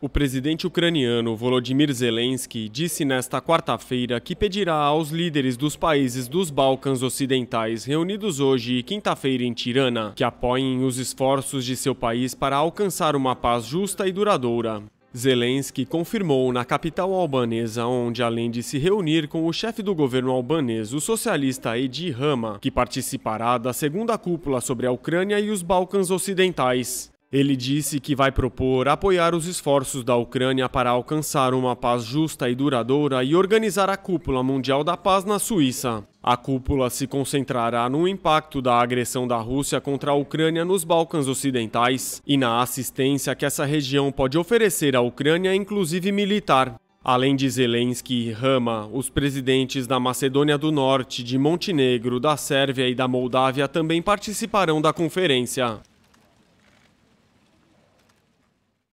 O presidente ucraniano Volodymyr Zelensky disse nesta quarta-feira que pedirá aos líderes dos países dos Balcãs Ocidentais reunidos hoje e quinta-feira em Tirana que apoiem os esforços de seu país para alcançar uma paz justa e duradoura. Zelensky confirmou na capital albanesa, onde, além de se reunir com o chefe do governo albanês, o socialista Edi Rama, que participará da segunda cúpula sobre a Ucrânia e os Balcãs Ocidentais. Ele disse que vai propor apoiar os esforços da Ucrânia para alcançar uma paz justa e duradoura e organizar a Cúpula Mundial da Paz na Suíça. A cúpula se concentrará no impacto da agressão da Rússia contra a Ucrânia nos Balcãs Ocidentais e na assistência que essa região pode oferecer à Ucrânia, inclusive militar. Além de Zelensky e Rama, os presidentes da Macedônia do Norte, de Montenegro, da Sérvia e da Moldávia também participarão da conferência.